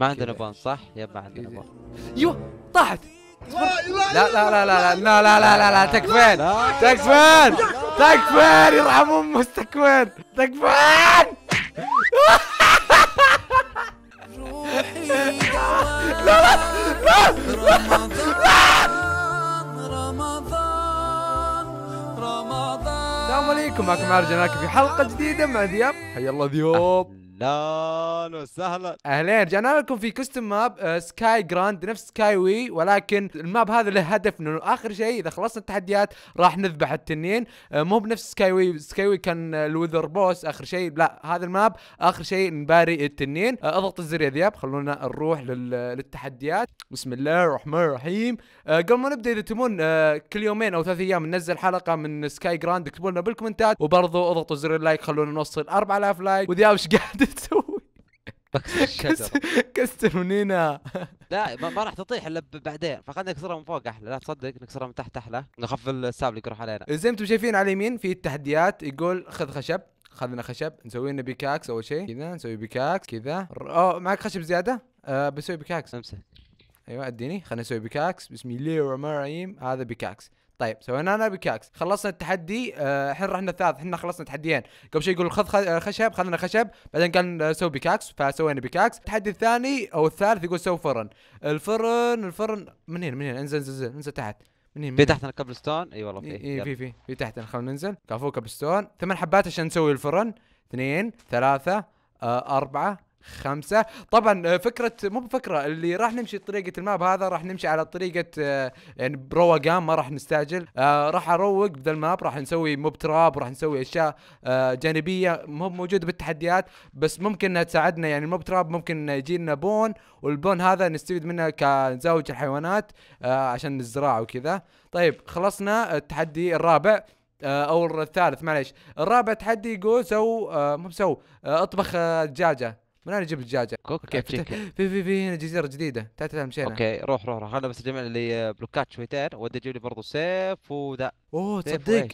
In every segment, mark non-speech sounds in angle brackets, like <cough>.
ما عندنا بون صح؟ يب ما عندنا بون يوه طاحت لا لا لا لا لا لا لا لا لا تكفين تكفين تكفين يرحم امه تكفين تكفين لا لا لا رمضان رمضان السلام عليكم معكم عرجناك في حلقه جديده مع ذياب حيا الله ذيوب اهلا وسهلا اهلين رجعنا لكم في كوستم ماب سكاي جراند نفس سكاي وي ولكن الماب هذا له هدف انه اخر شيء اذا خلصنا التحديات راح نذبح التنين آه، مو بنفس سكاي وي سكاي وي كان الوذر آه، بوس اخر شيء لا هذا الماب اخر شيء نباري التنين آه، اضغط الزر يا ذياب خلونا نروح للتحديات بسم الله الرحمن الرحيم قبل ما نبدا اذا تبون كل يومين او ثلاث ايام ننزل حلقه من سكاي جراند اكتبوا لنا بالكومنتات وبرضه اضغطوا زر اللايك خلونا نوصل 4000 لايك وذياب ايش قاعد تسوي كسر من هنا لا ما, راح تطيح الا بعدين فخلنا نكسرها من فوق احلى لا تصدق نكسرها من تحت احلى نخفف الساب اللي يروح علينا إيه، زي ما انتم شايفين على اليمين في التحديات يقول خذ خشب خذنا خشب نسوي لنا بيكاكس اول شيء كذا نسوي بيكاكس كذا اوه معك خشب زياده آه بسوي بيكاكس امسك ايوه اديني خلينا نسوي بيكاكس بسم الله الرحمن الرحيم هذا بيكاكس طيب سوينا انا بكاكس خلصنا التحدي آه، الحين رحنا الثالث احنا خلصنا تحديين قبل شوي يقول خذ آه، خشب خذنا خشب بعدين قال سوي بكاكس فسوينا بكاكس التحدي الثاني او الثالث يقول سوي فرن الفرن الفرن من هنا من هنا انزل انزل انزل انزل تحت من هنا في تحتنا ستون اي والله في اي في في في تحتنا خلينا ننزل كفو ستون ثمان حبات عشان نسوي الفرن اثنين ثلاثة آه، أربعة خمسة طبعا آه، فكرة مو بفكرة اللي راح نمشي طريقة الماب هذا راح نمشي على طريقة آه، يعني بروقان ما راح نستعجل آه، راح اروق بذا الماب راح نسوي موب تراب راح نسوي اشياء جانبية مو موجودة بالتحديات بس ممكن انها تساعدنا يعني الموب تراب ممكن يجي لنا بون والبون هذا نستفيد منه كنزاوج الحيوانات عشان الزراعة وكذا طيب خلصنا التحدي الرابع او الثالث معليش الرابع تحدي يقول سو مو سو اطبخ دجاجه من انا اجيب الدجاجه كوك كيف في في في هنا جزيره جديده تعال تعال مشينا اوكي روح روح روح انا بس اجمع لي آه، بلوكات شويتين ودي اجيب لي برضه سيف وذا اوه تصدق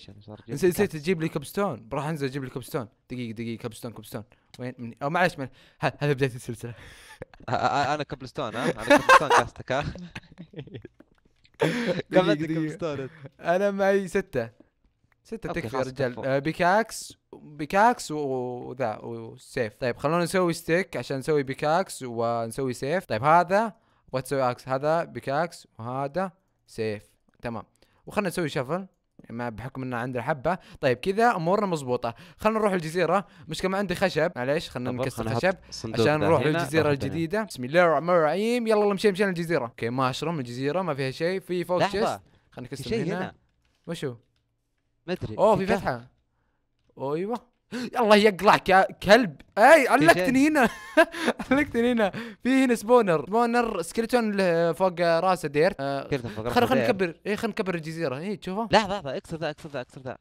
نسيت تجيب لي كبستون راح انزل اجيب لي كبستون دقيقه دقيقه كبستون كبستون وين مني او معلش من هذا بدايه السلسله انا ستون ها انا ستون قصدك ها كم عندك كبلستون انا معي سته ستة تكفي يا رجال آه، بيكاكس بيكاكس وذا وسيف طيب خلونا نسوي ستيك عشان نسوي بيكاكس ونسوي سيف طيب هذا وتسوي تسوي اكس هذا بيكاكس وهذا سيف تمام وخلنا نسوي شفل ما بحكم انه عندنا حبه طيب كذا امورنا مضبوطه خلينا نروح الجزيره مش ما عندي خشب معليش خلينا نكسر خشب عشان نروح للجزيره الجديده هنا. بسم الله الرحمن الرحيم يلا يلا مشينا مشينا الجزيره اوكي ماشروم الجزيره ما فيها شيء في فوق خلنا خلينا نكسر هنا. وشو ما ادري اوه في فتحه ايوه الله يقلع كلب اي علقتني هنا علقتني <laughs> هنا في هنا سبونر سبونر سكلتون فوق راسه ديرت آه، خلينا خلينا نكبر اي خلينا نكبر الجزيره اي تشوفه لحظه لحظه اكسر ذا اكسر ذا اكسر ذا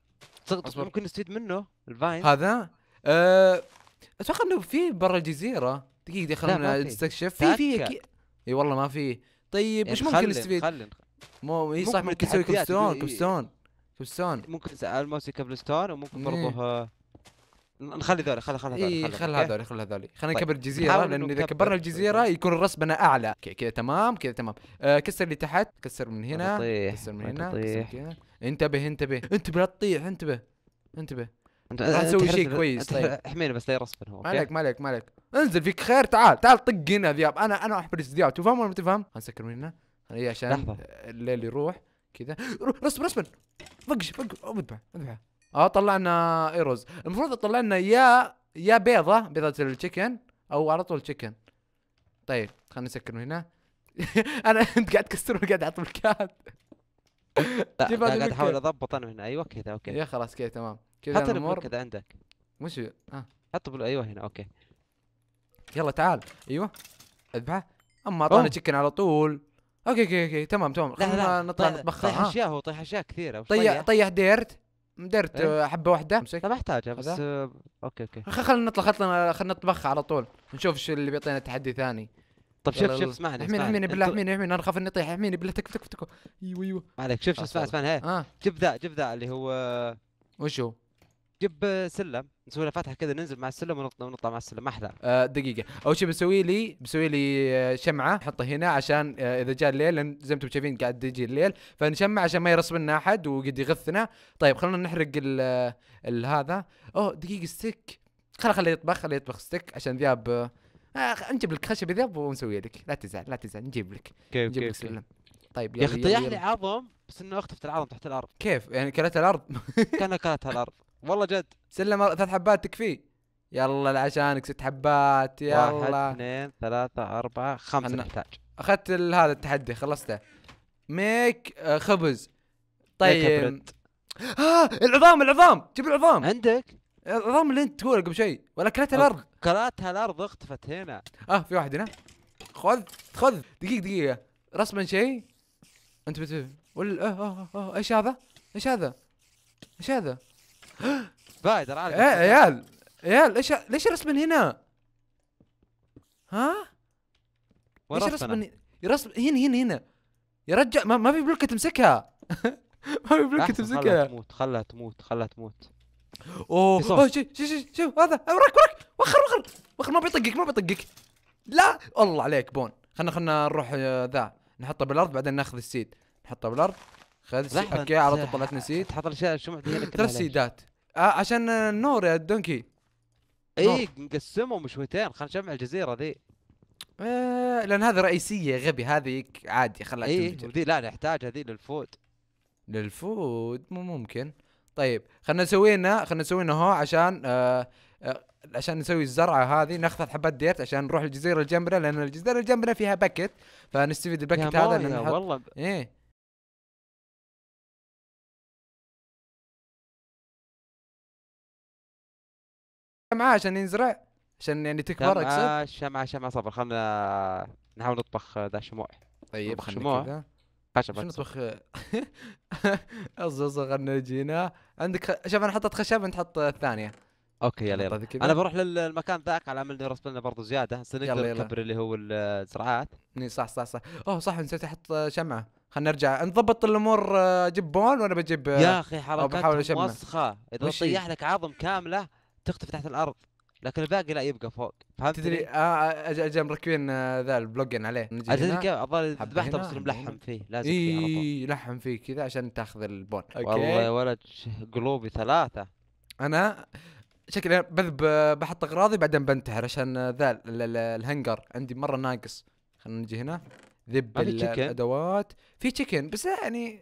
ممكن نستفيد منه الفاين هذا آه، اتوقع انه في برا الجزيره دقيقه خلينا نستكشف في في اي والله ما في طيب يعني ايش ممكن نستفيد؟ مو اي صح ممكن نسوي كبستون كبستون توسان ممكن على الموسيقى ستون وممكن إيه. برضه نخلي ذولي خلي إيه، خلي هذولي خلي هذولي خلي هذولي خلينا طيب. نكبر الجزيره لان اذا كبرنا الجزيره يكون رسبنا اعلى كذا تمام كذا تمام آه كسر اللي تحت كسر من هنا كسر من هنا انتبه انتبه انتبه لا تطيح انتبه انتبه راح تسوي شيء كويس طيب. احميني بس لا يرسبن هو مالك مالك مالك انزل فيك خير تعال تعال طق هنا ذياب انا انا احبس ذياب تفهم ولا ما تفهم؟ خلنا نسكر من هنا عشان الليل يروح كذا رسم رسم فقش فق اذبح اذبح اه طلعنا ايروز المفروض طلعنا لنا يا يا بيضه بيضه التشيكن او على طول تشيكن طيب خلينا نسكر هنا <laughs> انا <laughs> انت قاعد تكسر وقاعد اعطي الكات <laughs> لا قاعد احاول اضبط انا هنا ايوه كذا اوكي يا خلاص كذا تمام كذا حط المر كذا عندك مش اه حط ايوه هنا اوكي يلا تعال ايوه اذبحه اما اعطاني تشيكن على طول اوكي اوكي اوكي تمام تمام خلينا نطلع نتبخر طيح اشياء هو طيح اشياء كثيره طيح طيح ديرت ديرت ايه؟ حبه واحده امسك ما احتاجها بس آه، اوكي اوكي خلينا نطلع خلينا خلينا نطبخ على طول نشوف شو اللي بيعطينا تحدي ثاني طيب شوف شوف اسمعني احميني احميني بالله احميني احميني انا اخاف اني اطيح احميني بالله تك تك تك ايوه ايوه ما عليك شوف شوف اسمعني اسمعني جيب ذا جيب ذا اللي هو وشو جيب سلم نسوي له فتحه كذا ننزل مع السلم ونطلع مع السلم احلى أه دقيقه اول شيء بسوي لي بسوي لي آه، شمعه احطها هنا عشان أه اذا جاء الليل لان زي ما انتم شايفين قاعد يجي الليل فنشمع عشان ما يرسم لنا احد وقد يغثنا طيب خلونا نحرق ال آه، هذا اوه دقيقه ستيك خلا خليه يطبخ خليه يطبخ ستيك عشان ذياب آه،, آه نجيب لك خشب ذياب ونسوي لك لا تزعل لا تزعل نجيب لك كيف نجيب كيف لك سلم طيب يا اخي طيح لي عظم بس انه اختفت العظم تحت الارض كيف يعني كلتها الارض؟ كانها كلتها الارض والله جد سلم ثلاث حبات تكفيه يلا عشانك ست حبات يلا واحد اثنين ثلاثة أربعة خمسة نحتاج أخذت هذا التحدي خلصته ميك آه، خبز طيب ها آه العظام العظام جيب العظام عندك العظام اللي انت تقول قبل شيء ولا كلتها الارض كلتها الارض اختفت هنا اه في واحد هنا خذ خذ دقيقه دقيقه رسما شيء انت بتقول ولا آه،, اه اه اه ايش هذا؟ ايش هذا؟ ايش هذا؟ <gasps> بايدر عارف ايه عيال عيال ايش ليش الرسم من هنا؟ ها؟ ليش الرسم من رسم هنا هنا هنا يا رجال ما, ما في بلوكه تمسكها <laughs> ما في بلوكه تمسكها خلها تموت خلها تموت خلها تموت اوه شوف شوف شوف شوف هذا أه، وراك وراك وخر وخر وخر ما بيطقك ما بيطقك لا الله عليك بون خلنا خلنا نروح آه، ذا نحطه بالارض بعدين ناخذ السيد نحطه بالارض خلص اوكي على طول طلعت نسيت حط الاشياء شو ثلاث سيدات آه، عشان النور يا دونكي اي نقسمهم شويتين خلينا نجمع الجزيره ذي آه لان هذه رئيسيه غبي هذه عادي خلاها اي ذي لا نحتاج هذه للفود للفود مو ممكن طيب خلينا نسوي لنا خلينا نسوي لنا هو عشان آه آه عشان نسوي الزرعه هذه ناخذ حبات ديرت عشان نروح الجزيره الجمبرة لان الجزيره الجمبرة فيها باكت فنستفيد الباكت هذا والله ايه شمعة عشان ينزرع عشان يعني تكبر اقصد شمعة شمعة صبر خلنا نحاول نطبخ ذا آه، شموع طيب نطبخ شموع كذا خشب شو نطبخ اصبر <laughs> اصبر خلنا جينا عندك خ... شوف انا حطيت خشب انت حط الثانية اوكي يلا يلا انا بروح للمكان ذاك على امل انه لنا برضه زياده سنقدر نكبر اللي هو الزراعات صح صح صح اوه صح نسيت احط شمعه خلنا نرجع نضبط الامور آه، جيب بون وانا بجيب آه، يا اخي حركات وسخة اذا طيح لك عظم كامله تختفي تحت الارض لكن الباقي لا يبقى فوق فهمت تدري اه, آه، اجا مركبين آه، ذا البلوجن عليه نجي تدري كيف الظاهر ذبحته بس ملحم فيه لازم اي لحم فيه كذا عشان تاخذ البون والله يا ولد قلوبي ثلاثه انا شكلي بذب بحط اغراضي بعدين بنتحر عشان ذا الهنجر عندي مره ناقص خلينا نجي هنا ذب الادوات في تشيكن بس يعني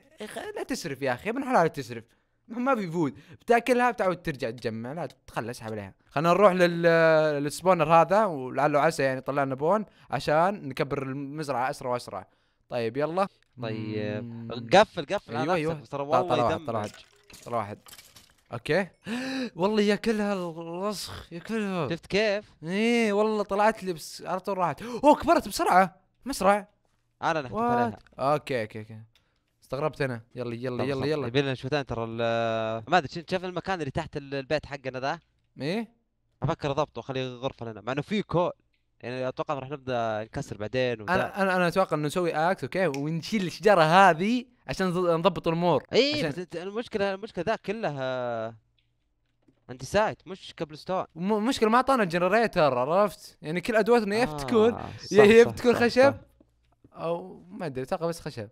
لا تسرف يا اخي من حلال تسرف ما فود بتاكلها بتعود ترجع تجمع لا تخلى اسحب عليها خلينا نروح للسبونر هذا ولعله عسى يعني طلع لنا بون عشان نكبر المزرعه اسرع واسرع طيب يلا طيب قفل قفل ايوه ايوه ترى والله يدمج طلع واحد طلع واحد اوكي <gasps> والله ياكلها الوسخ ياكلها شفت كيف؟ ايه والله طلعت لي بس على طول راحت اوه كبرت بسرعه مسرع انا اللي اوكي اوكي اوكي استغربت انا يلا يلا يلا يلا يبي لنا شوتين ترى ما ادري شايف المكان اللي تحت البيت حقنا ذا؟ ايه افكر اضبطه خلي غرفه لنا مع انه في كول يعني اتوقع راح نبدا نكسر بعدين ودا. انا انا انا اتوقع انه نسوي اكس اوكي ونشيل الشجره هذه عشان نضبط الامور اي عشان... المشكله المشكله ذا كلها انت سايت مش قبل ستون المشكله ما اعطانا الجنريتر عرفت يعني كل ادواتنا يا آه تكون يا تكون خشب صح. او ما ادري اتوقع بس خشب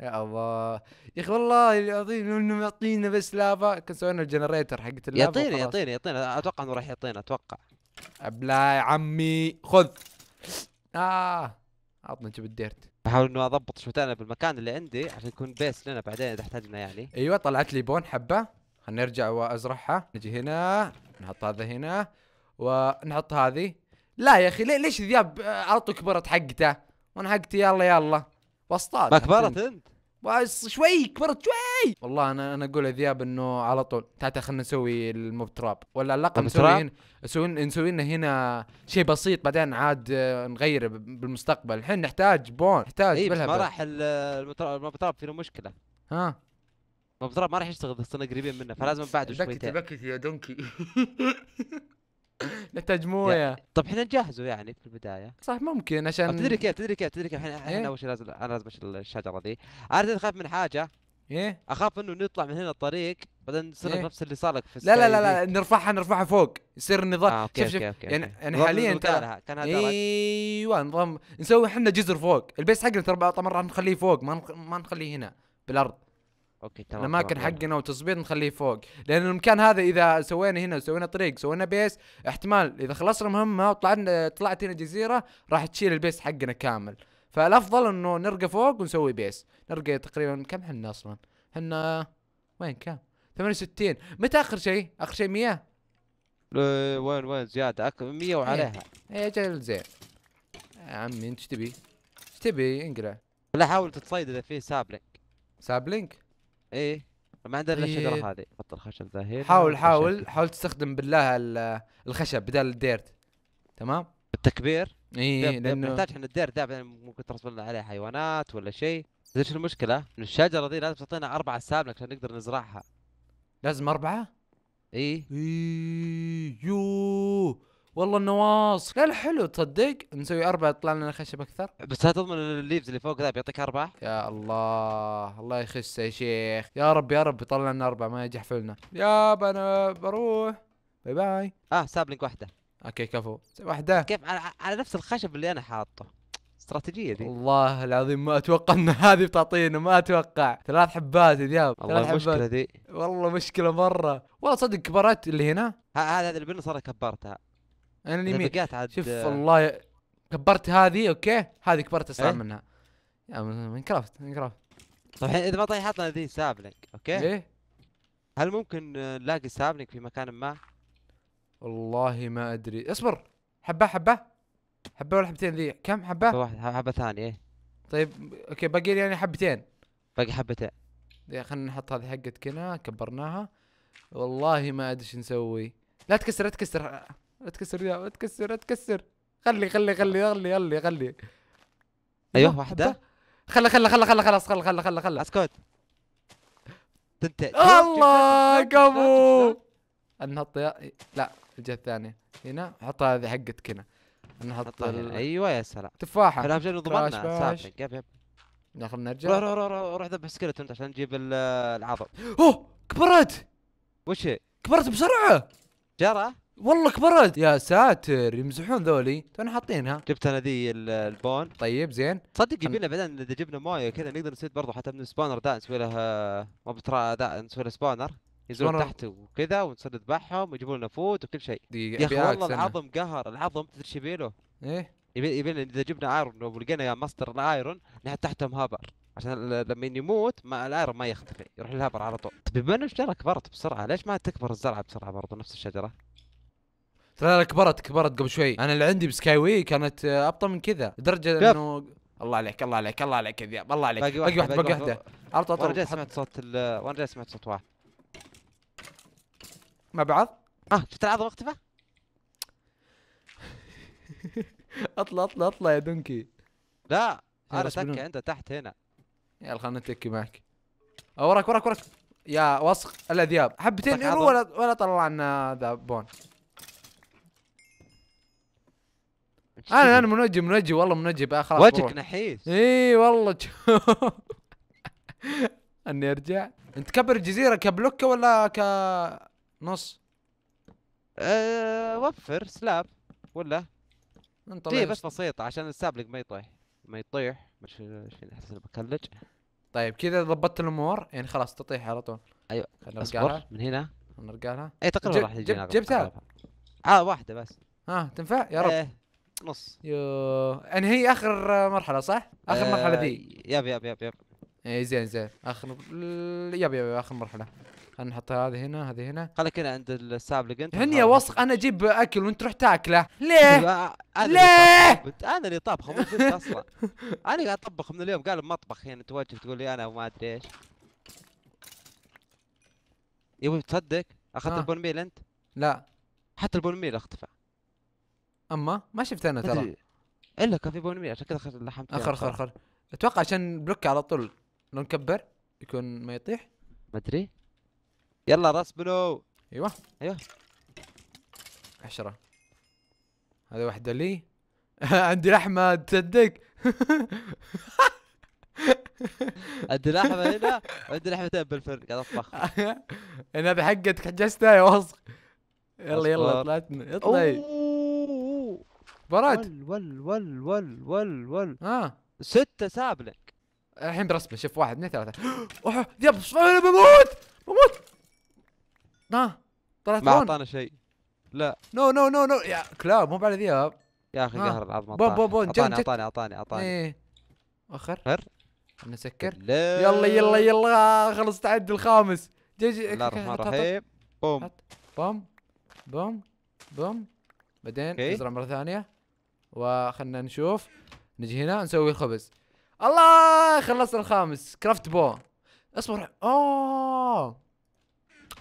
يا الله يا اخي والله العظيم لو انه يعطينا بس لافا كان سوينا الجنريتر حقت اللافا يعطيني يعطيني يعطينا اتوقع انه راح يعطينا اتوقع ابلا يا عمي خذ اه عطنا جيب الديرت بحاول انه اضبط شوتانا بالمكان اللي عندي عشان يكون بيس لنا بعدين اذا احتاجنا يعني ايوه طلعت لي بون حبه خلينا نرجع وازرعها نجي هنا نحط هذا هنا ونحط هذه لا يا اخي ليش الذياب على طول كبرت حقته وانا حقتي يلا يلا واسطات ما كبرت انت؟ شوي كبرت شوي والله انا انا اقول ذياب انه على طول تعال خلينا نسوي المبتراب ولا اللقب نسوي نسوي نسوي لنا هنا شيء بسيط بعدين عاد آه، نغيره بالمستقبل الحين نحتاج بون نحتاج اي ما راح المبتراب في له مشكله ها المبتراب ما راح يشتغل صرنا قريبين منه فلازم بعده شوي بكتي بكتي يا دونكي <laughs> <laughs> نحتاج مويه طب احنا نجهزه يعني في البدايه صح ممكن عشان تدري كيف تدري كيف تدري كيف احنا إيه؟ اول شيء لازم انا لازم اشيل الشجره ذي عارف تخاف من حاجه ايه اخاف انه نطلع من هنا الطريق بعدين يصير إيه؟ نفس اللي صار لك في لا لا لا, لا نرفعها نرفعها فوق يصير نظام آه، شوف شوف يعني يعني حاليا انت كان هذا ايوه نظام نسوي احنا جزر فوق البيس حقنا ترى طبعا راح نخليه فوق ما نخليه هنا بالارض اوكي تمام الاماكن حقنا وتظبيط نخليه فوق لان المكان هذا اذا سوينا هنا وسوينا طريق سوينا بيس احتمال اذا خلصنا مهمه وطلعنا طلعت هنا جزيره راح تشيل البيس حقنا كامل فالافضل انه نرقى فوق ونسوي بيس نرقى تقريبا كم حنا اصلا حنا وين كم 68 متى اخر شيء اخر شيء 100 أه، وين وين زياده اكثر 100 وعليها اي اجل زين يا عمي انت ايش تبي؟ ايش تبي انقلع لا حاول تتصيد اذا في سابلينك سابلينك؟ ايه ما عندنا الا الشجره إيه. هذه حط الخشب ذا هنا حاول حاول حاول تستخدم بالله الخشب بدل الديرت تمام بالتكبير اي لانه نحتاج احنا الدير ذا ممكن ترسل لنا عليه حيوانات ولا شيء ايش المشكله؟ ان الشجره ذي لازم تعطينا اربعه سابلك عشان نقدر نزرعها لازم اربعه؟ اي اي يو والله النواص قال لا حلو تصدق نسوي اربعه يطلع لنا خشب اكثر بس هل تضمن الليفز اللي فوق ذا بيعطيك اربعه يا الله الله يخسه يا شيخ يا رب يا رب يطلع لنا اربعه ما فلنا يا انا بروح باي باي اه سابلينك واحده اوكي كفو واحده كيف على, على نفس الخشب اللي انا حاطه استراتيجيه ذي والله العظيم ما اتوقع ان هذه بتعطينا ما اتوقع ثلاث حبات يا دياب والله مشكله ذي والله مشكله مره والله صدق كبرت اللي هنا هذا اللي بنا صار كبرتها انا اليمين شوف والله كبرت هذه اوكي هذه كبرت اسرع ايه؟ منها يا ماين كرافت ماين كرافت طيب الحين اذا ما طيحت لنا ذي سابلينج اوكي ايه هل ممكن نلاقي سابلينج في مكان ما؟ والله ما ادري اصبر حبه حبه حبه ولا حبتين ذي كم حبه؟ حبه واحده حبه ثانيه ايه طيب اوكي باقي لي يعني حبتين باقي حبتين خلينا نحط هذه حقت كنا كبرناها والله ما ادري ايش نسوي لا تكسر لا تكسر لا تكسر يا لا تكسر لا تكسر خلي خلي خلي خلي خلي خلي ايوه واحدة خلي خلي خلي خلي خلاص خلي خلي خلي خلي اسكت تنتهي الله كفو نحط لا الجهة الثانية هنا حط هذه حقتك هنا نحط ايوه يا سلام تفاحة كلام جميل ضمننا سامحك يب يب داخل نرجع روح روح روح روح ذبح سكلت عشان نجيب العظم اوه كبرت وش كبرت بسرعة جرى والله كبرت يا ساتر يمزحون ذولي تونا حاطينها جبت انا ذي البون طيب زين تصدق يبي لنا بعدين اذا جبنا مويه كذا نقدر نسوي برضه حتى من سبونر ذا نسوي له ما بترى ذا نسوي له سبونر ينزلون تحت وكذا ونصير نذبحهم ويجيبون لنا فود وكل شيء يا اخي والله العظم قهر العظم تدري ايش يبي له؟ ايه يبي يبي اذا جبنا ايرون ولقينا يا مصدر الايرون نحط تحتهم هابر عشان لما يموت ما الايرون ما يختفي يروح للهابر على طول طيب، بما ان الشجره كبرت بسرعه ليش ما تكبر الزرعه بسرعه برضه نفس الشجره؟ ترى كبرت كبرت قبل شوي انا اللي عندي بسكاي وي كانت آه، ابطا من كذا لدرجه انه الله عليك الله عليك الله عليك كذاب الله عليك باقي واحد باقي واحده ابطا ابطا وانا جاي سمعت صوت ال... وانا جاي سمعت صوت واحد مع بعض اه شفت العظم اختفى <laughs> اطلع اطلع اطلع يا دونكي لا انا تكي عنده تحت هنا يلا خلنا نتكي معك أه، وراك وراك وراك يا وسخ الاذياب حبتين ولا ولا طلعنا ذا بون آه، انا انا منجي منجي والله منجي بقى خلاص وجهك نحيس اي والله <laughs> اني ارجع انت كبر الجزيره كبلوك ولا كنص؟ أه وفر سلاب ولا انت إيه، طيب بس بسيطه عشان السابلك ما يطيح ما يطيح مش احس بكلج طيب كذا ضبطت الامور يعني خلاص تطيح على طول ايوه اصبر من هنا نرجع لها اي تقريبا راح يجينا جبتها اه واحده بس ها تنفع يا رب ايه نص يو يعني هي اخر مرحله صح؟ اخر آه، مرحله ذي يب يب يب يب اي زين زين اخر يب يب, اخر مرحله خلينا نحط هذه هنا هذه هنا خليك هنا عند السابلق انت هني يا وسخ انا اجيب اكل وانت تروح تاكله ليه؟ ليه؟ أيوة، انا اللي طابخه مو انت اصلا <laughs> انا قاعد اطبخ من اليوم قال مطبخ يعني توجه تقول لي انا وما ادري ايش يا ابوي تصدق اخذت آه. البون ميل انت؟ لا حتى البون ميل اختفى اما ما شفت انا ترى الا كان في بونمير عشان كذا لحمت اخر اخر اخر اتوقع عشان بلوك على طول لو نكبر يكون ما يطيح ما ادري يلا راس بلو ايوه ايوه عشرة هذه واحدة لي <laughs> عندي لحمة تصدق <laughs> عندي لحمة هنا عندي لحمتين بالفرن قاعد اطبخ <laughs> انا بحقتك حجزتها يا وسخ يلا يلا طلعتنا اطلعي براد ول ول ول ول ول ها اه ستة سابلك الحين برسبه شوف واحد اثنين ثلاثة اوح <gasps> اوه انا بموت بموت ها آه. طلعت ما اعطانا شيء لا نو نو نو نو يا كلاب مو على ذياب يا اخي آه. قهر العظمة بون بون بون اعطاني اعطاني اعطاني اعطاني ايه اخر خر نسكر يلا يلا يلا خلص تعد الخامس جي جي بسم الله الرحمن الرحيم بوم بوم بوم بوم بعدين ازرع مرة ثانية وخلنا نشوف نجي هنا نسوي خبز الله خلصنا الخامس كرافت بو اصبر اوه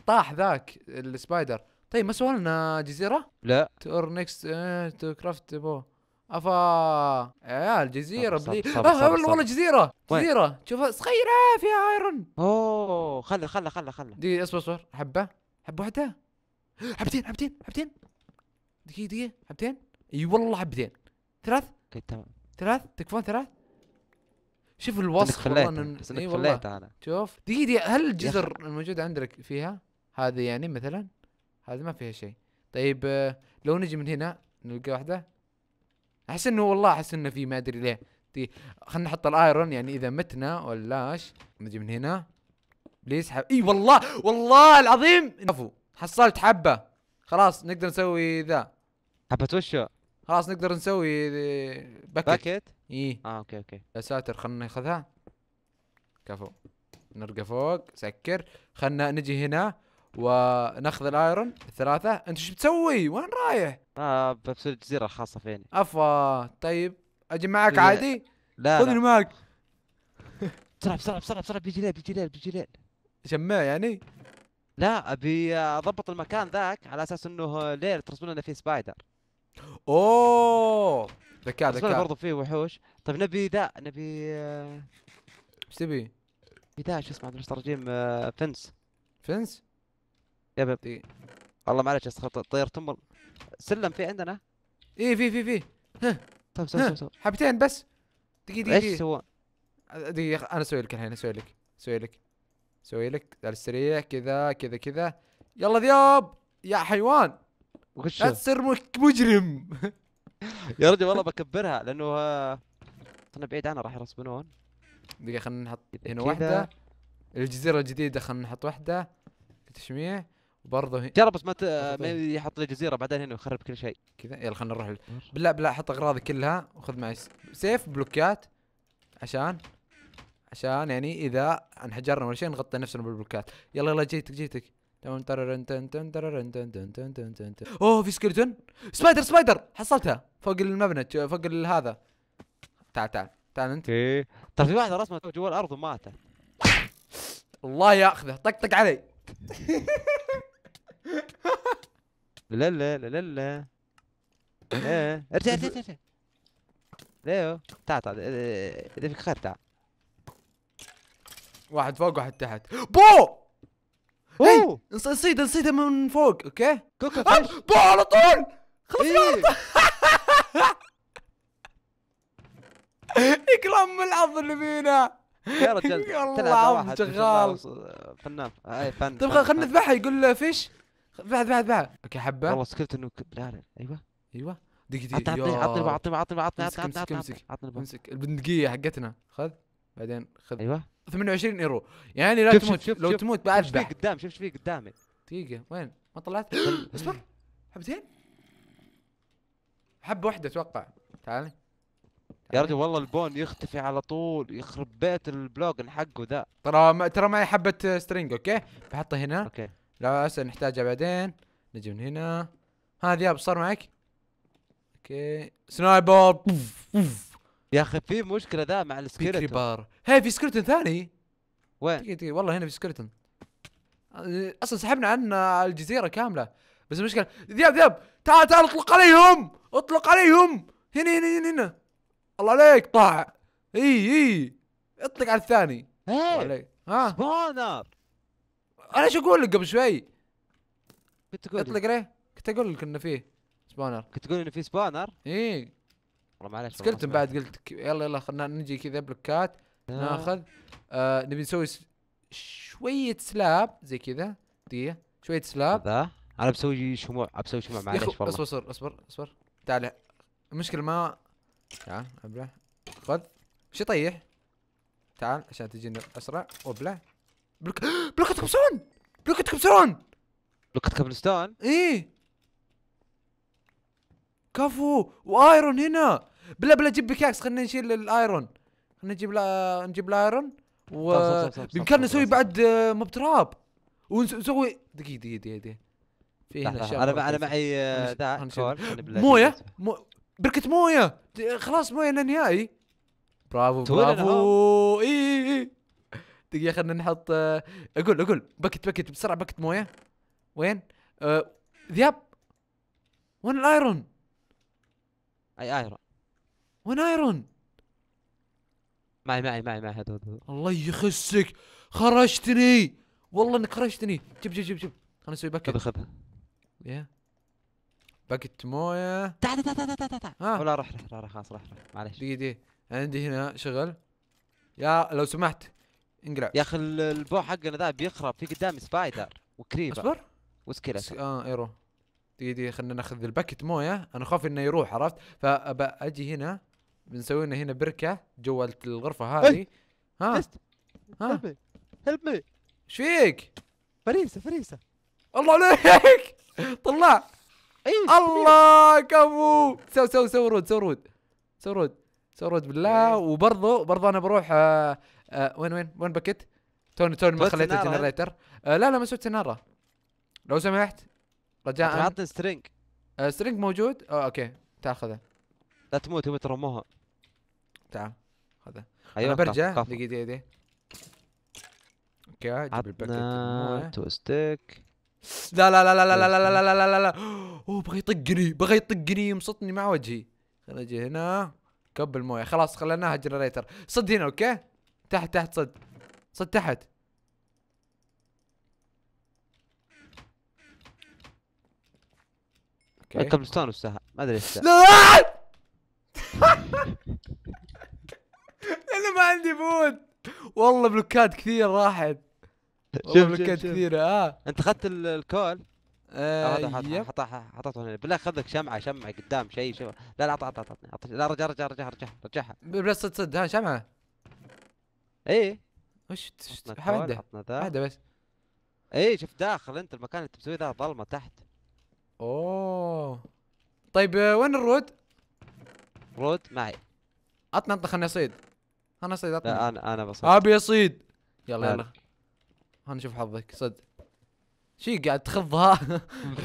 طاح ذاك السبايدر طيب ما سوى لنا جزيره؟ لا تور نكست تو كرافت بو افا عيال جزيره بلي اه والله جزيره جزيره شوف صغيره فيها ايرون اوه خله خله خله خله دقيقه اصبر اصبر حبه حبه واحده حبتين حبتين حبتين دقيقه دقيقه حبتين اي والله حبتين ثلاث تمام ثلاث تكفون ثلاث شوف الوصف والله ان... اي والله انا شوف دقيقة دي هل الجزر الموجودة عندك فيها هذه يعني مثلا هذه ما فيها شيء طيب آه، لو نجي من هنا نلقى واحدة احس انه والله احس انه في ما ادري ليه خلينا نحط الايرون يعني اذا متنا ولاش نجي من هنا بليز حب... اي والله والله العظيم عفو حصلت حبة خلاص نقدر نسوي ذا حبة وشو؟ خلاص نقدر نسوي باكت باكت؟ اي اه اوكي اوكي يا ساتر خلنا ناخذها كفو نرقى فوق سكر خلنا نجي هنا وناخذ الايرون الثلاثة انت ايش بتسوي؟ وين رايح؟ اه بفصل الجزيرة الخاصة فيني افا طيب اجي معك عادي؟ لا خذني معك بسرعة بسرعة بسرعة بسرعة بيجي ليل بيجي ليل بيجي ليل شماع يعني؟ لا ابي اضبط المكان ذاك على اساس انه ليل ترسمون انه فيه سبايدر اوه ذكاء ذكاء برضه فيه وحوش طيب نبي ذا نبي آه، ايش تبي؟ نبي ذا شو اسمه عبد آه، فنس فنس؟ يا بابي إيه. والله معلش طير تمر سلم في عندنا ايه في في في ها طيب سوي سوي حبتين بس دقيقة دقيقة ايش سوى؟ دقيقة انا اسوي لك الحين اسوي لك اسوي لك اسوي لك على السريع كذا كذا كذا يلا ذياب يا حيوان وش لا تصير مجرم <laughs> يا رجل والله بكبرها لانه خلنا آه، بعيد عنها راح يرسمون دقيقة خلينا نحط هنا واحدة الجزيرة الجديدة خلينا نحط واحدة تشميع برضه هنا ترى بس ما آه، يحط لي جزيرة بعدين هنا يخرب كل شيء كذا يلا خلينا نروح بالله بالله حط اغراضي كلها وخذ معي سيف بلوكات عشان عشان يعني اذا انحجرنا ولا شيء نغطي نفسنا بالبلوكات يلا يلا جيتك جيتك تن تررن تن تن تن تن تن اوه في سكلتون سبايدر سبايدر حصلتها فوق المبنى فوق هذا تعال تعال تعال انت ايه ترى في واحد رسمه جوا الارض وماته الله ياخذه طقطق علي لا لا لا لا لا ايه ارجع ارجع ارجع ليو تعال تعال اذا فيك خير تعال واحد فوق واحد تحت بو اوه نصيده نصيده من فوق اوكي كوكا إيه، بو على طول خلصنا إيه. <laughs> اكرم من العض اللي فينا يا رجال والله <laughs> شغال فنان اي فن طيب خلنا نذبحها يقول له فيش بعد بعد بعد اوكي حبه والله سكرت انه لا لا ايوه ايوه دقيقة دقيقة عطني عطني عطني عطني عطني عطني عطني عطني عطني عطني عطني البندقية حقتنا خذ بعدين خذ ايوه 28 ايرو يعني لا تموت شوف لو شوف تموت بعد شوف قدام شوف فيه قدامي دقيقة وين ما طلعت <clears throat> اصبر حبتين حبة واحدة اتوقع تعالي يا رجل والله البون يختفي على طول يخرب بيت البلوجن حقه ذا ترى ترى معي حبة سترينج اوكي بحطها هنا اوكي لا هسه نحتاجها بعدين نجي من هنا هذه ياب صار معك اوكي سنايبر يا اخي في مشكله ذا مع السكرتون في كريبار هي في سكرتون ثاني وين؟ دقيقة دقيقة والله هنا في سكرتون اصلا سحبنا عن الجزيرة كاملة بس المشكلة ذياب ذياب تعال تعال اطلق عليهم اطلق عليهم هنا هنا هنا هنا الله عليك طاع اي اي اطلق على الثاني إيه. عليك ها سبونر انا ايش اقول لك قبل شوي كنت اقول اطلق عليه كنت اقول لك انه فيه سبونر كنت تقول انه فيه سبونر؟ ايه والله معلش سكلتن بعد قلت يلا يلا خلنا نجي كذا بلوكات آه. ناخذ آه نبي نسوي شويه سلاب زي كذا دقيقه شويه سلاب ذا انا بسوي شموع بسوي شموع معلش والله اصبر اصبر اصبر اصبر تعال المشكله ما تعال ابلع خذ شو طيح تعال عشان تجينا اسرع وابلع بلوك <gasps> بلوكة كبسون بلوكة كبسون بلوكة كبنستون ايه كفو وايرون هنا بلا بلا جيب بيكاكس خلينا نشيل الايرون خلينا نجيب لا نجيب الايرون و بامكاننا نسوي بعد آه، موب تراب ونسوي دقيقه دقيقه دقيقه دقيقه في هنا انا انا معي ذا آه، مويه بركة مويه خلاص مويه للنهائي برافو برافو اي دقيقه خلينا نحط آه، اقول اقول بكت بكت بسرعه بكت مويه وين؟ ذياب وين الايرون؟ اي ايرون وين ايرون؟ معي معي معي معي هذا هذا الله يخسك خرجتني والله انك خرجتني جيب جيب جيب جيب خليني اسوي باكت خذ يا باكت مويه تعال تعال تعال تعال تعال ها ولا راح راح راح خلاص راح راح معلش دقيقه دقيقه عندي هنا شغل يا لو سمحت انقلع يا اخي البو حقنا ذا بيخرب في قدامي سبايدر وكريبر اصبر وسكيلة اه ايرو دقيقه دقيقه خلينا ناخذ الباكت مويه انا خاف انه يروح عرفت فابى اجي هنا بنسوي لنا هنا بركه جوا الغرفه إيه. هذه ها ها هيلب مي ايش فيك؟ فريسه فريسه الله عليك <laughs> طلع ايوه الله كفو سو سو سو رود سو رود سو رود سو رود بالله إيه. وبرضه برضه انا بروح آه، آه، وين وين وين بكت؟ توني توني ما خليت الجنريتر آه، لا لا ما سويت سناره لو سمحت رجاء عطني سترينج سترينج موجود أو اوكي تاخذه لا تموت يبي ترموها تعال هذا ايوه انا برجع دقيقة دقيقة اوكي جيب الباكت توستيك لا لا لا لا لا لا لا لا لا لا لا اوه بغى يطقني بغى يطقني يمسطني مع وجهي خلينا اجي هنا كب المويه خلاص خليناها جنريتر صد هنا اوكي تحت تحت صد صد تحت اوكي كم ستون ما ادري لا <laughs> انا ما عندي بوت والله بلوكات كثير راحت شوف بلوكات كثيره اه انت اخذت الكول آه حطيته هنا بالله لك شمعه شمعه قدام شيء شوف لا لا عطى عطى عطى لا رجع رجع رجع رجع رجعها بس صد صد ها شمعه ايه وش ذا واحده بس ايه شوف داخل انت المكان اللي تسوي ذا ظلمه تحت اوه طيب آه، وين الرود؟ رود معي عطنا انت خلني اصيد انا اصيد عطنا لا انا انا بصيد ابي اصيد يلا يلا خلنا نشوف حظك صد شي قاعد تخضها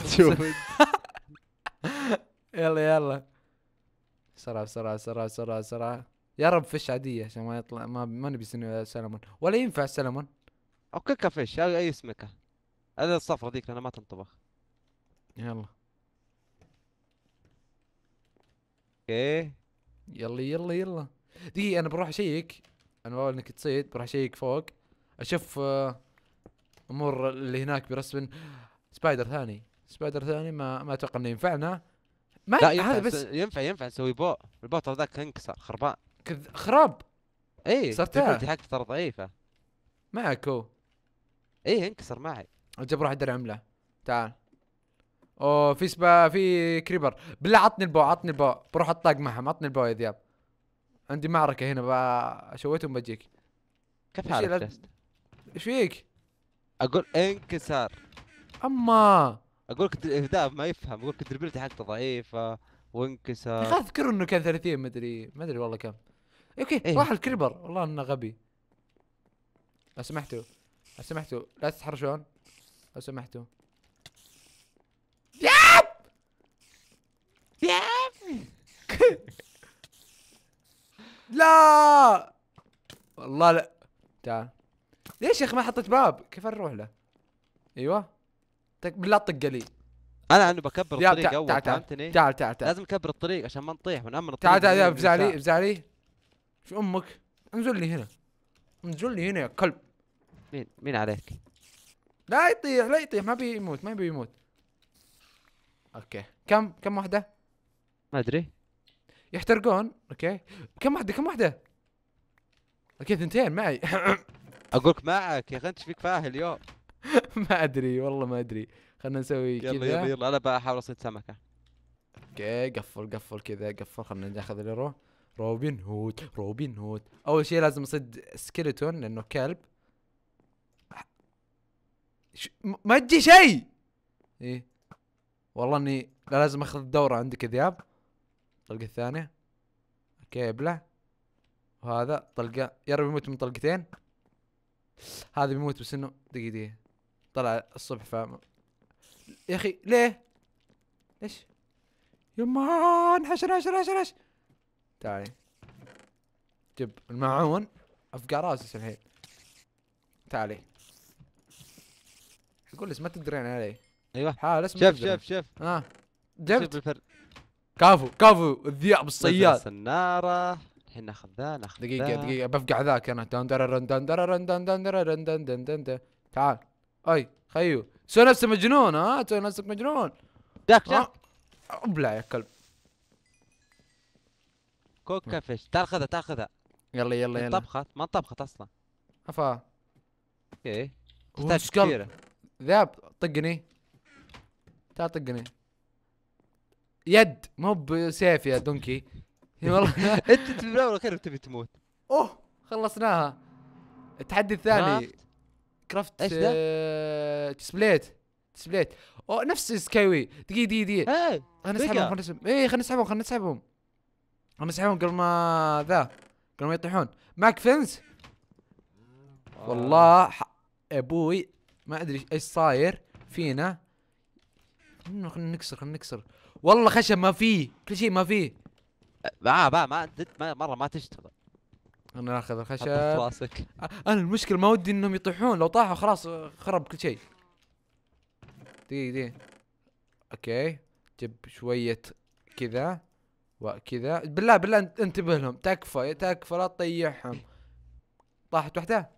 <laughs> شوف <laughs> يلا يلا بسرعة بسرعة بسرعة بسرعة بسرعة يا رب فش عادية عشان ما يطلع ما, ما نبي سلمون ولا ينفع سلمون اوكي كفش اي سمكة هذا الصفرة ذيك لانها ما تنطبخ يلا اوكي يلا يلا يلا دقيقة انا بروح اشيك انا بقول انك تصيد بروح اشيك فوق اشوف آه، امور اللي هناك برسم سبايدر ثاني سبايدر ثاني ما ما اتوقع انه ينفعنا ما لا ينفع هذا بس ينفع ينفع نسوي بو البوت ذاك انكسر خربان كذ خراب اي صرت حق ترى ضعيفه معك هو اي انكسر معي اجيب بروح ادري عمله تعال اوه في سبا في كريبر بالله عطني البو عطني البو بروح اطاق معهم عطني البو يا ذياب عندي معركه هنا شويتهم بجيك كيف حالك ايش فيك؟ اقول انكسار اما اقول لك الاهداف ما يفهم اقول لك الدربلتي حقته ضعيفه وانكسر يا اذكر انه كان 30 مدري ما ادري والله كم اوكي إيه؟ راح الكريبر والله انه غبي لو سمحتوا لو سمحتوا لا تتحرشون لو سمحتوا لا والله لا تعال ليش يا اخي ما حطيت باب كيف نروح له ايوه تك طيب، بالله طق لي انا انه بكبر الطريق اول تعال فهمتني تعال تعال تعال لازم اكبر الطريق عشان ما نطيح ونامر الطريق تعال تعال افزع لي شو امك انزل لي هنا انزل لي هنا يا كلب مين مين عليك لا يطيح لا يطيح ما بيموت ما بيموت اوكي كم كم واحده ما ادري يحترقون اوكي كم واحده كم واحده اوكي ثنتين معي <coughs> اقولك معك يا اخي انت فيك فاهم اليوم <laughs> ما ادري والله ما ادري خلنا نسوي كذا يلا يلا يلا انا بحاول اصيد سمكه اوكي قفل قفل كذا قفل خلنا ناخذ اللي يروح روبن هود روبن هود اول شيء لازم اصيد سكيلتون لانه كلب ما تجي شيء ايه والله اني لازم اخذ دوره عندك ذياب الطلقة الثانية اوكي ابلع وهذا طلقة يا رب يموت من طلقتين هذا بيموت بس انه دقيقة دقيقة طلع الصبح فاهم يا اخي ليه؟ ليش؟ يما انحش انحش انحش انحش تعالي جيب المعون افقع راسي الحين تعالي اقول لك ما تقدرين علي ايوه حال اسمه شف شف شف ها جبت شف كافو كافو الذياب الصياد سناره الحين ناخذ ذا ناخذ دقيقه دقيقه بفقع ذاك انا تعال اي خيو سوي نفسك مجنون ها سوي نفسك مجنون جاك جاك ابلع يا كلب كوكا فيش تعال خذها تعال خذها يلا يلا يلا طبخت ما طبخت اصلا افا ايه تحتاج كثيره ذاب طقني تعال طقني يد مو بسيف يا دونكي <laughs> والله <laughs> انت في الاول والاخير تبي تموت اوه خلصناها التحدي الثاني كرافت ايش ذا؟ تسبليت تسبليت اوه نفس سكايوي دقيقة دقيقة دقيقة إيه، خلنا نسحبهم خلنا إيه، نسحبهم اي خلنا نسحبهم خلنا نسحبهم خلنا نسحبهم قبل ما ذا قبل ما يطيحون ماك فينز والله آه. ابوي ما ادري ايش صاير فينا خلنا نكسر خلنا نكسر والله خشب ما فيه كل شيء ما فيه آه، آه، ما ما ما مره ما تشتغل انا اخذ الخشب راسك آه، انا المشكله ما ودي انهم يطيحون لو طاحوا خلاص خرب كل شيء دقيقه دقيقه اوكي جيب شويه كذا وكذا بالله بالله انتبه لهم تكفى تكفى لا تطيحهم طاحت واحده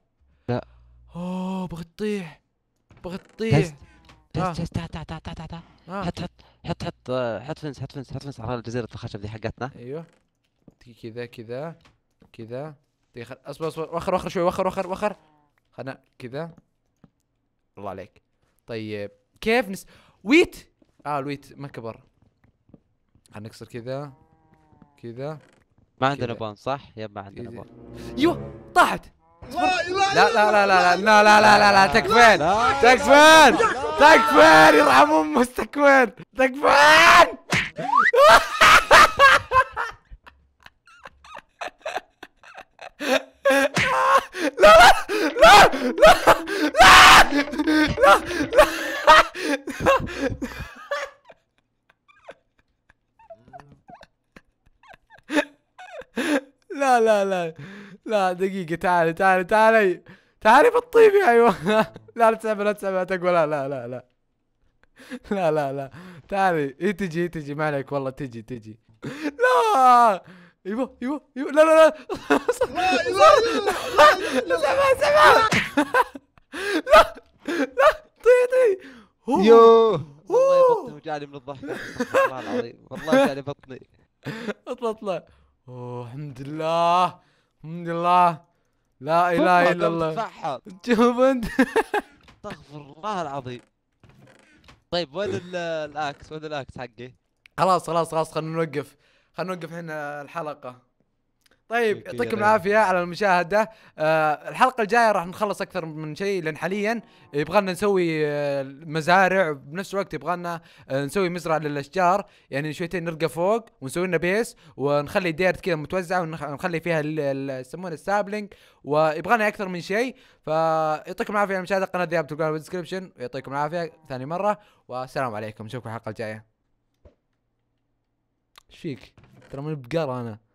لا اوه بغيت تطيح بغيت تطيح تعال تعال تعال تعال تعال تعال تعال حط حط حط فنس حط فنس حط فنس على الجزيرة الخشب ذي حقتنا ايوه كذا كذا كذا اصبر اصبر وخر وخر شوي وخر وخر وخر خلنا كذا الله عليك طيب كيف نس ويت اه الويت ما كبر خلنا نكسر كذا كذا ما عندنا بون صح؟ يب ما عندنا بون ايوه طاحت لا لا لا لا لا لا لا لا لا تكفين تكفين تكفين يرحم امه تكفين تكفين لا لا لا لا لا لا لا لا لا لا دقيقة تعالي تعالي تعالي تعرف الطيبي ايوه <laughs> لا لا تسحب لا تسحب لا لا لا لا <laughs> لا لا لا تعالي هي تجي هي إيه تجي ما عليك والله تجي تجي <laughs> لا ايوه ايوه ايوه لا لا لا لا لا لا لا لا لا طي طيطي يو والله بطني وجعني من الضحك والله العظيم والله وجعني بطني اطلع اطلع اوه الحمد لله الحمد لله لا اله الا الله شوف انت استغفر الله العظيم طيب وين الاكس وين الاكس حقي خلاص خلاص خلاص خلينا نوقف خلينا نوقف هنا الحلقه طيب يعطيكم العافيه على المشاهده آه الحلقه الجايه راح نخلص اكثر من شيء لان حاليا يبغالنا نسوي آه مزارع بنفس الوقت يبغالنا آه نسوي مزرعه للاشجار يعني شويتين نرقى فوق ونسوي لنا بيس ونخلي ديرت كذا متوزعه ونخلي فيها يسمونها السابلينج ويبغالنا اكثر من شيء فيعطيكم العافيه على المشاهده قناه ذياب تلقاها بالدسكربشن ويعطيكم العافيه ثاني مره والسلام عليكم نشوفكم الحلقه الجايه ايش فيك؟ ترى ماني بقره انا